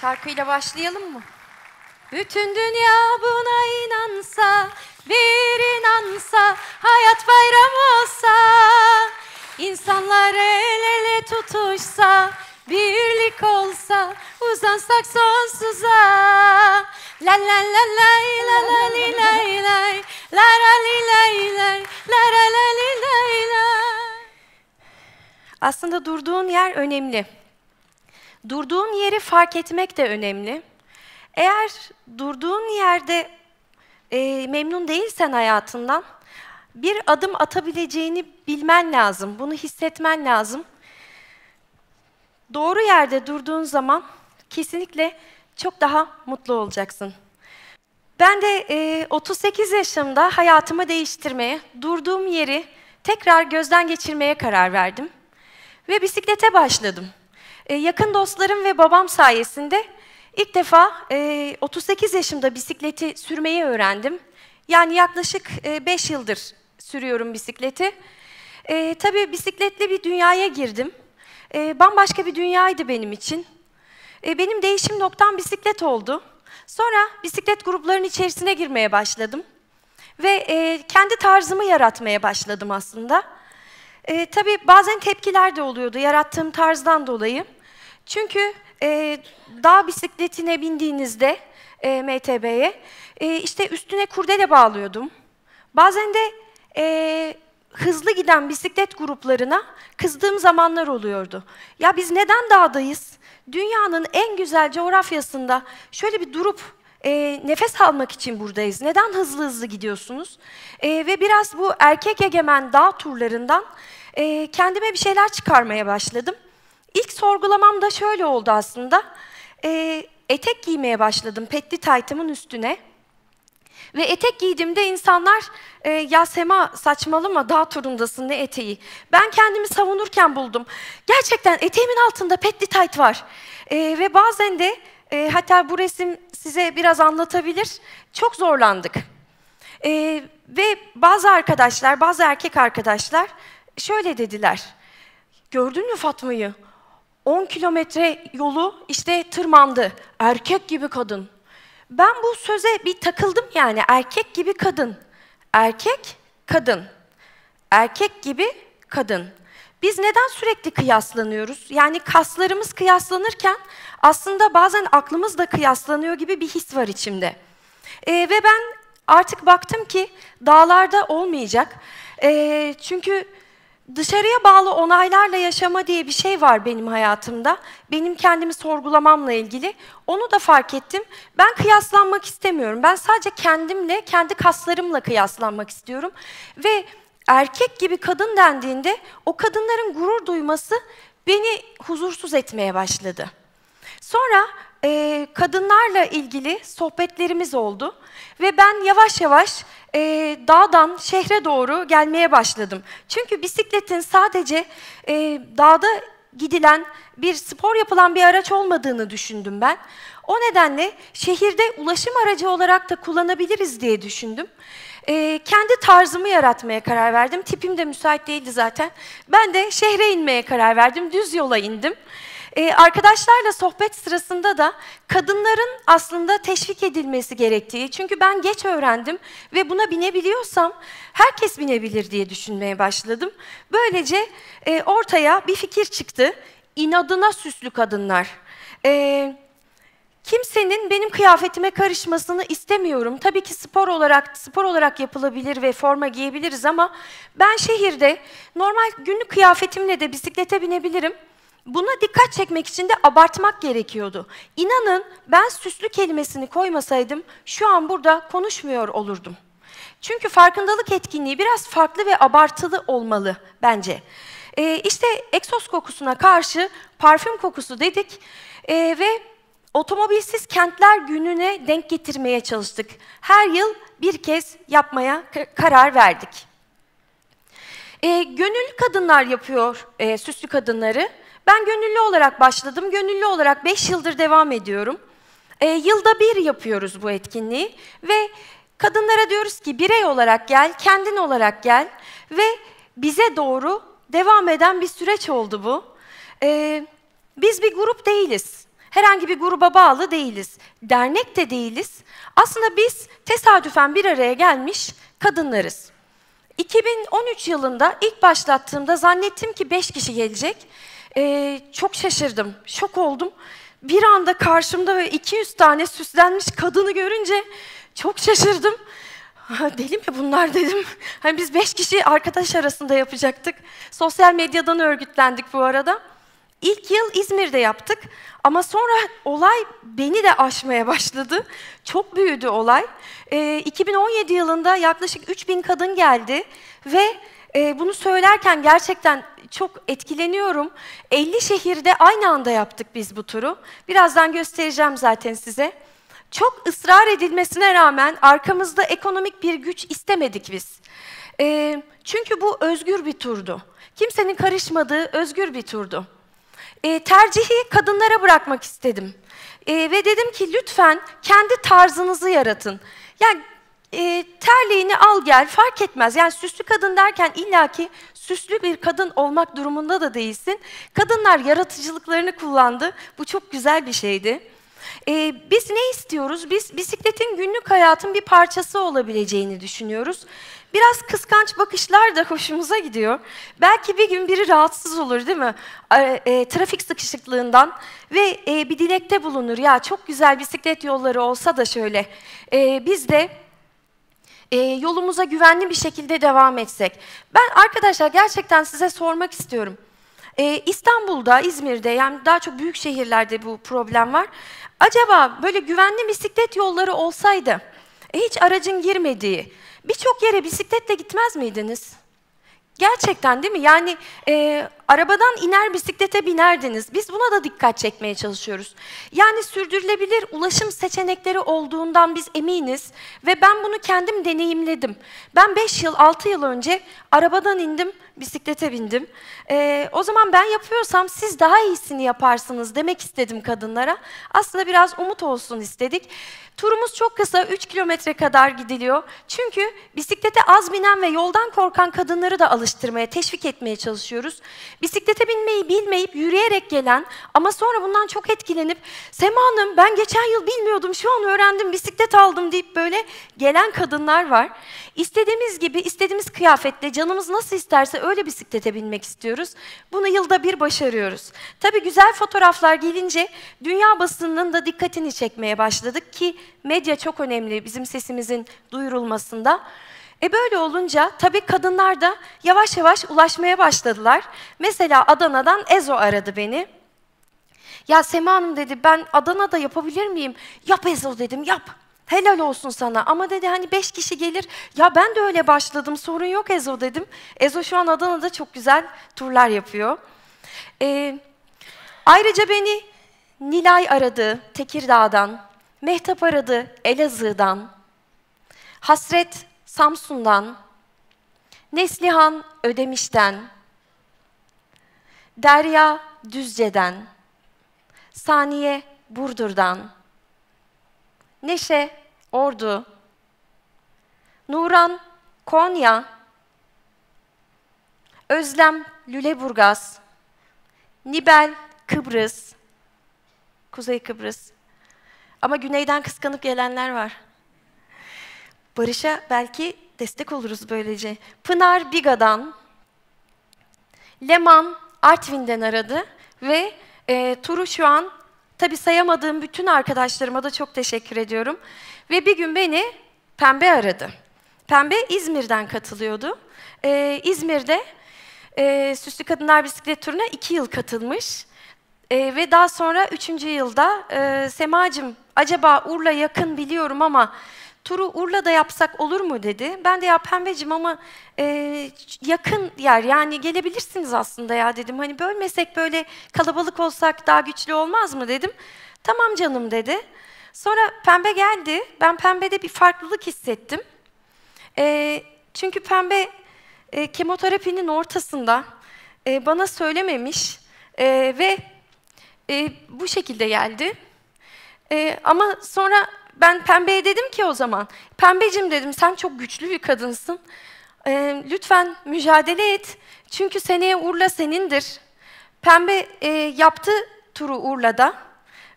Şarkıyla başlayalım mı? Bütün dünya buna inansa, bir inansa, hayat bayram olsa, insanlar el ele tutuşsa, birlik olsa, uzansak sonsuza. La la la la la la li la la la la li la la la la la li la la. Aslında durduğun yer önemli. Durduğun yeri fark etmek de önemli. Eğer durduğun yerde e, memnun değilsen hayatından, bir adım atabileceğini bilmen lazım, bunu hissetmen lazım. Doğru yerde durduğun zaman kesinlikle çok daha mutlu olacaksın. Ben de e, 38 yaşımda hayatımı değiştirmeye, durduğum yeri tekrar gözden geçirmeye karar verdim ve bisiklete başladım. E, yakın dostlarım ve babam sayesinde ilk defa 38 e, yaşımda bisikleti sürmeyi öğrendim. Yani yaklaşık 5 e, yıldır sürüyorum bisikleti. tabii bisikletle bir dünyaya girdim. bambaşka bir dünyaydı benim için. benim değişim noktam bisiklet oldu. Sonra bisiklet gruplarının içerisine girmeye başladım. Ve kendi tarzımı yaratmaya başladım aslında. E, tabii bazen tepkiler de oluyordu yarattığım tarzdan dolayı. Çünkü e, dağ bisikletine bindiğinizde e, MTB'ye e, işte üstüne kurdele bağlıyordum. Bazen de e, hızlı giden bisiklet gruplarına kızdığım zamanlar oluyordu. Ya biz neden dağdayız? Dünyanın en güzel coğrafyasında şöyle bir durup e, nefes almak için buradayız. Neden hızlı hızlı gidiyorsunuz? E, ve biraz bu erkek egemen dağ turlarından e, kendime bir şeyler çıkarmaya başladım. İlk sorgulamam da şöyle oldu aslında. E, etek giymeye başladım petli taytımın üstüne. Ve etek giydiğimde insanlar e, ya Sema saçmalama dağ turundasın ne eteği. Ben kendimi savunurken buldum. Gerçekten eteğimin altında petli tayt var. E, ve bazen de e, hatta bu resim size biraz anlatabilir. Çok zorlandık. E, ve bazı arkadaşlar, bazı erkek arkadaşlar şöyle dediler. Gördün mü Fatma'yı? 10 kilometre yolu işte tırmandı. Erkek gibi kadın. Ben bu söze bir takıldım yani erkek gibi kadın. Erkek, kadın. Erkek gibi kadın. Biz neden sürekli kıyaslanıyoruz? Yani kaslarımız kıyaslanırken aslında bazen aklımız da kıyaslanıyor gibi bir his var içimde. Ee, ve ben artık baktım ki dağlarda olmayacak. Ee, çünkü dışarıya bağlı onaylarla yaşama diye bir şey var benim hayatımda. Benim kendimi sorgulamamla ilgili. Onu da fark ettim. Ben kıyaslanmak istemiyorum. Ben sadece kendimle, kendi kaslarımla kıyaslanmak istiyorum. Ve erkek gibi kadın dendiğinde o kadınların gurur duyması beni huzursuz etmeye başladı. Sonra e, kadınlarla ilgili sohbetlerimiz oldu ve ben yavaş yavaş e, dağdan şehre doğru gelmeye başladım. Çünkü bisikletin sadece e, dağda gidilen bir spor yapılan bir araç olmadığını düşündüm ben. O nedenle şehirde ulaşım aracı olarak da kullanabiliriz diye düşündüm. Ee, kendi tarzımı yaratmaya karar verdim. Tipim de müsait değildi zaten. Ben de şehre inmeye karar verdim. Düz yola indim. Ee, arkadaşlarla sohbet sırasında da kadınların aslında teşvik edilmesi gerektiği, çünkü ben geç öğrendim ve buna binebiliyorsam herkes binebilir diye düşünmeye başladım. Böylece e, ortaya bir fikir çıktı. İnadına süslü kadınlar. E, kimsenin benim kıyafetime karışmasını istemiyorum. Tabii ki spor olarak spor olarak yapılabilir ve forma giyebiliriz ama ben şehirde normal günlük kıyafetimle de bisiklete binebilirim. Buna dikkat çekmek için de abartmak gerekiyordu. İnanın ben süslü kelimesini koymasaydım şu an burada konuşmuyor olurdum. Çünkü farkındalık etkinliği biraz farklı ve abartılı olmalı bence. Ee, işte egzoz kokusuna karşı parfüm kokusu dedik ee, ve otomobilsiz kentler gününe denk getirmeye çalıştık. Her yıl bir kez yapmaya karar verdik. E, gönüllü kadınlar yapıyor e, süslü kadınları. Ben gönüllü olarak başladım. Gönüllü olarak 5 yıldır devam ediyorum. E, yılda bir yapıyoruz bu etkinliği ve kadınlara diyoruz ki birey olarak gel, kendin olarak gel ve bize doğru devam eden bir süreç oldu bu. E, biz bir grup değiliz. Herhangi bir gruba bağlı değiliz. Dernek de değiliz. Aslında biz tesadüfen bir araya gelmiş kadınlarız. 2013 yılında ilk başlattığımda zannettim ki 5 kişi gelecek. Ee, çok şaşırdım, şok oldum. Bir anda karşımda böyle 200 tane süslenmiş kadını görünce çok şaşırdım. Deli mi bunlar dedim. Hani biz beş kişi arkadaş arasında yapacaktık. Sosyal medyadan örgütlendik bu arada. İlk yıl İzmir'de yaptık ama sonra olay beni de aşmaya başladı. Çok büyüdü olay. E, ee, 2017 yılında yaklaşık 3000 kadın geldi ve e, bunu söylerken gerçekten çok etkileniyorum. 50 şehirde aynı anda yaptık biz bu turu. Birazdan göstereceğim zaten size. Çok ısrar edilmesine rağmen arkamızda ekonomik bir güç istemedik biz. E, çünkü bu özgür bir turdu. Kimsenin karışmadığı özgür bir turdu e, tercihi kadınlara bırakmak istedim. E, ve dedim ki lütfen kendi tarzınızı yaratın. Yani e, terliğini al gel fark etmez. Yani süslü kadın derken illaki süslü bir kadın olmak durumunda da değilsin. Kadınlar yaratıcılıklarını kullandı. Bu çok güzel bir şeydi. Ee, biz ne istiyoruz? Biz bisikletin günlük hayatın bir parçası olabileceğini düşünüyoruz. Biraz kıskanç bakışlar da hoşumuza gidiyor. Belki bir gün biri rahatsız olur değil mi? E, trafik sıkışıklığından ve e, bir dilekte bulunur. Ya çok güzel bisiklet yolları olsa da şöyle. E, biz de e, yolumuza güvenli bir şekilde devam etsek. Ben arkadaşlar gerçekten size sormak istiyorum. Ee, İstanbul'da, İzmir'de yani daha çok büyük şehirlerde bu problem var. Acaba böyle güvenli bisiklet yolları olsaydı, e, hiç aracın girmediği, birçok yere bisikletle gitmez miydiniz? Gerçekten değil mi? Yani e, arabadan iner bisiklete binerdiniz. Biz buna da dikkat çekmeye çalışıyoruz. Yani sürdürülebilir ulaşım seçenekleri olduğundan biz eminiz ve ben bunu kendim deneyimledim. Ben 5 yıl, 6 yıl önce arabadan indim, bisiklete bindim. Ee, o zaman ben yapıyorsam siz daha iyisini yaparsınız demek istedim kadınlara. Aslında biraz umut olsun istedik. Turumuz çok kısa, 3 kilometre kadar gidiliyor. Çünkü bisiklete az binen ve yoldan korkan kadınları da alıştırmaya, teşvik etmeye çalışıyoruz. Bisiklete binmeyi bilmeyip yürüyerek gelen ama sonra bundan çok etkilenip Sema Hanım ben geçen yıl bilmiyordum şu an öğrendim bisiklet aldım deyip böyle gelen kadınlar var. İstediğimiz gibi, istediğimiz kıyafetle canımız nasıl isterse öyle bisiklete binmek istiyoruz. Bunu yılda bir başarıyoruz. Tabii güzel fotoğraflar gelince dünya basınının da dikkatini çekmeye başladık ki medya çok önemli bizim sesimizin duyurulmasında. E böyle olunca tabii kadınlar da yavaş yavaş ulaşmaya başladılar. Mesela Adana'dan Ezo aradı beni. Ya Sema Hanım dedi ben Adana'da yapabilir miyim? Yap Ezo dedim yap helal olsun sana. Ama dedi hani beş kişi gelir. Ya ben de öyle başladım sorun yok Ezo dedim. Ezo şu an Adana'da çok güzel turlar yapıyor. Ee, ayrıca beni Nilay aradı Tekirdağ'dan. Mehtap aradı Elazığ'dan. Hasret Samsun'dan. Neslihan Ödemiş'ten. Derya Düzce'den. Saniye Burdur'dan. Neşe, Ordu, Nuran, Konya, Özlem, Lüleburgaz, Nibel, Kıbrıs, Kuzey Kıbrıs. Ama güneyden kıskanıp gelenler var. Barış'a belki destek oluruz böylece. Pınar Biga'dan, Leman Artvin'den aradı ve e, turu şu an Tabi sayamadığım bütün arkadaşlarıma da çok teşekkür ediyorum. Ve bir gün beni Pembe aradı. Pembe İzmir'den katılıyordu. Ee, İzmir'de e, Süslü Kadınlar Bisiklet Turu'na iki yıl katılmış. E, ve daha sonra üçüncü yılda e, Semacım acaba Urla yakın biliyorum ama turu Urla'da yapsak olur mu dedi. Ben de ya pembecim ama e, yakın yer yani gelebilirsiniz aslında ya dedim. Hani bölmesek böyle kalabalık olsak daha güçlü olmaz mı dedim. Tamam canım dedi. Sonra pembe geldi. Ben pembede bir farklılık hissettim. E, çünkü pembe e, kemoterapinin ortasında e, bana söylememiş e, ve e, bu şekilde geldi. E, ama sonra ben pembeye dedim ki o zaman, pembecim dedim sen çok güçlü bir kadınsın. Ee, lütfen mücadele et. Çünkü seneye Urla senindir. Pembe e, yaptı turu Urla'da.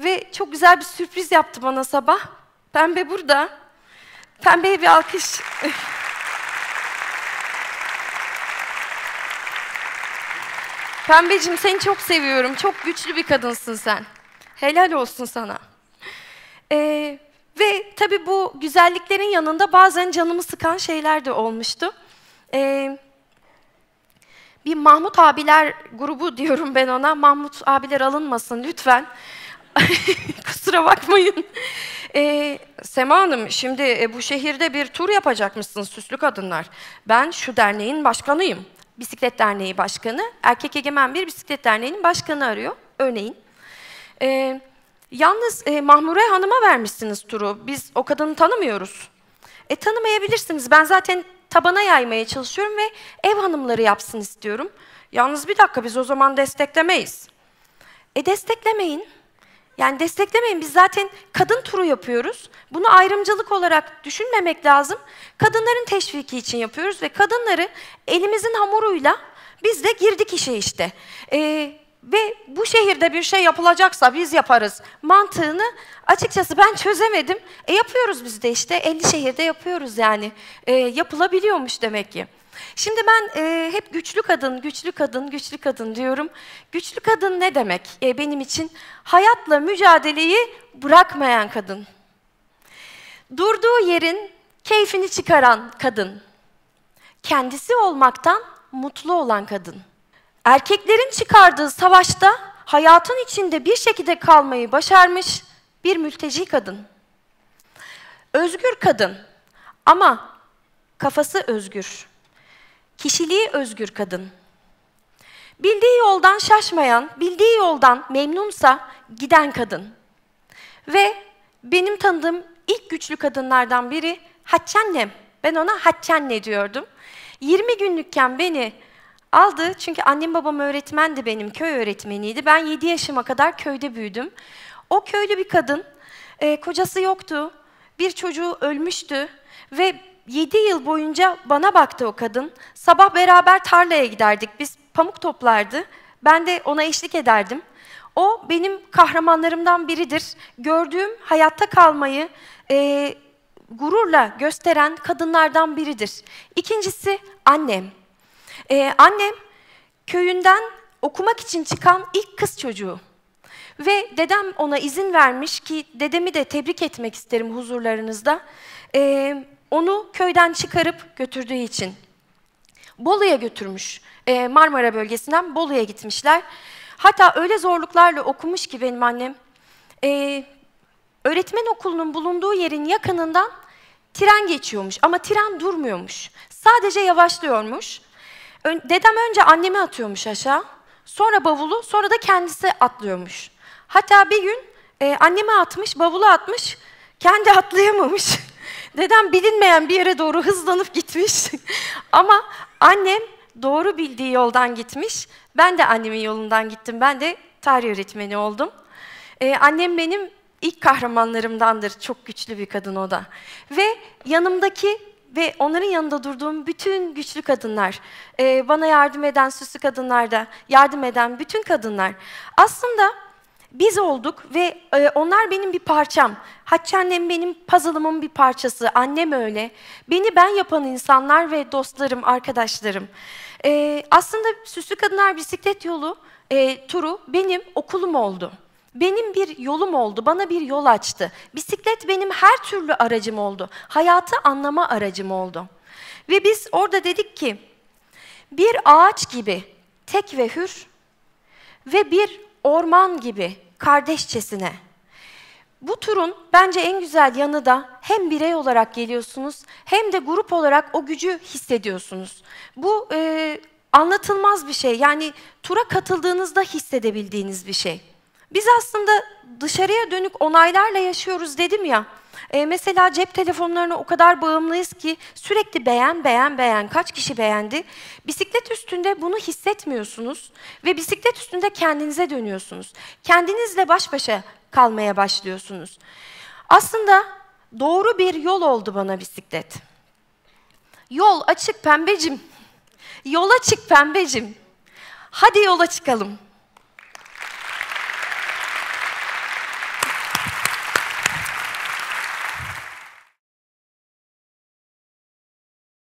Ve çok güzel bir sürpriz yaptı bana sabah. Pembe burada. Pembeye bir alkış. Pembeciğim seni çok seviyorum. Çok güçlü bir kadınsın sen. Helal olsun sana. Ee, ve tabii bu güzelliklerin yanında bazen canımı sıkan şeyler de olmuştu. Ee, bir Mahmut abiler grubu diyorum ben ona. Mahmut abiler alınmasın lütfen. Kusura bakmayın. Ee, Sema Hanım şimdi e, bu şehirde bir tur yapacakmışsınız süslü kadınlar. Ben şu derneğin başkanıyım. Bisiklet Derneği Başkanı. Erkek Egemen bir Bisiklet Derneği'nin başkanı arıyor örneğin. Ee, Yalnız e, Mahmure Hanım'a vermişsiniz turu. Biz o kadını tanımıyoruz. E tanımayabilirsiniz. Ben zaten tabana yaymaya çalışıyorum ve ev hanımları yapsın istiyorum. Yalnız bir dakika biz o zaman desteklemeyiz. E desteklemeyin. Yani desteklemeyin. Biz zaten kadın turu yapıyoruz. Bunu ayrımcılık olarak düşünmemek lazım. Kadınların teşviki için yapıyoruz ve kadınları elimizin hamuruyla biz de girdik işe işte. Ee, ve bu şehirde bir şey yapılacaksa biz yaparız mantığını açıkçası ben çözemedim. E yapıyoruz biz de işte 50 şehirde yapıyoruz yani. E, yapılabiliyormuş demek ki. Şimdi ben e, hep güçlü kadın, güçlü kadın, güçlü kadın diyorum. Güçlü kadın ne demek e, benim için? Hayatla mücadeleyi bırakmayan kadın. Durduğu yerin keyfini çıkaran kadın. Kendisi olmaktan mutlu olan kadın erkeklerin çıkardığı savaşta hayatın içinde bir şekilde kalmayı başarmış bir mülteci kadın. Özgür kadın ama kafası özgür. Kişiliği özgür kadın. Bildiği yoldan şaşmayan, bildiği yoldan memnunsa giden kadın. Ve benim tanıdığım ilk güçlü kadınlardan biri Hatçannem. Ben ona Hatçanne diyordum. 20 günlükken beni Aldı çünkü annem babam öğretmendi benim, köy öğretmeniydi. Ben 7 yaşıma kadar köyde büyüdüm. O köylü bir kadın, e, kocası yoktu, bir çocuğu ölmüştü ve 7 yıl boyunca bana baktı o kadın. Sabah beraber tarlaya giderdik, biz pamuk toplardı. Ben de ona eşlik ederdim. O benim kahramanlarımdan biridir. Gördüğüm hayatta kalmayı e, gururla gösteren kadınlardan biridir. İkincisi annem. Ee, annem köyünden okumak için çıkan ilk kız çocuğu. Ve dedem ona izin vermiş ki dedemi de tebrik etmek isterim huzurlarınızda. Ee, onu köyden çıkarıp götürdüğü için. Bolu'ya götürmüş. Ee, Marmara bölgesinden Bolu'ya gitmişler. Hatta öyle zorluklarla okumuş ki benim annem. Ee, öğretmen okulunun bulunduğu yerin yakınından tren geçiyormuş ama tren durmuyormuş. Sadece yavaşlıyormuş. Ön, dedem önce annemi atıyormuş aşağı, sonra bavulu, sonra da kendisi atlıyormuş. Hatta bir gün e, annemi atmış, bavulu atmış, kendi atlayamamış. Dedem bilinmeyen bir yere doğru hızlanıp gitmiş. Ama annem doğru bildiği yoldan gitmiş. Ben de annemin yolundan gittim. Ben de tarih öğretmeni oldum. Ee, annem benim ilk kahramanlarımdandır. Çok güçlü bir kadın o da. Ve yanımdaki ve onların yanında durduğum bütün güçlü kadınlar, e, bana yardım eden süslü kadınlar da, yardım eden bütün kadınlar. Aslında biz olduk ve e, onlar benim bir parçam. Hatice annem benim puzzle'ımın bir parçası, annem öyle. Beni ben yapan insanlar ve dostlarım, arkadaşlarım. E, aslında Süslü Kadınlar Bisiklet Yolu turu benim okulum oldu benim bir yolum oldu, bana bir yol açtı. Bisiklet benim her türlü aracım oldu. Hayatı anlama aracım oldu. Ve biz orada dedik ki, bir ağaç gibi tek ve hür ve bir orman gibi kardeşçesine. Bu turun bence en güzel yanı da hem birey olarak geliyorsunuz hem de grup olarak o gücü hissediyorsunuz. Bu e, anlatılmaz bir şey yani tura katıldığınızda hissedebildiğiniz bir şey. Biz aslında dışarıya dönük onaylarla yaşıyoruz dedim ya. E, mesela cep telefonlarına o kadar bağımlıyız ki sürekli beğen beğen beğen kaç kişi beğendi. Bisiklet üstünde bunu hissetmiyorsunuz ve bisiklet üstünde kendinize dönüyorsunuz. Kendinizle baş başa kalmaya başlıyorsunuz. Aslında doğru bir yol oldu bana bisiklet. Yol açık pembecim. Yola çık pembecim. Hadi yola çıkalım.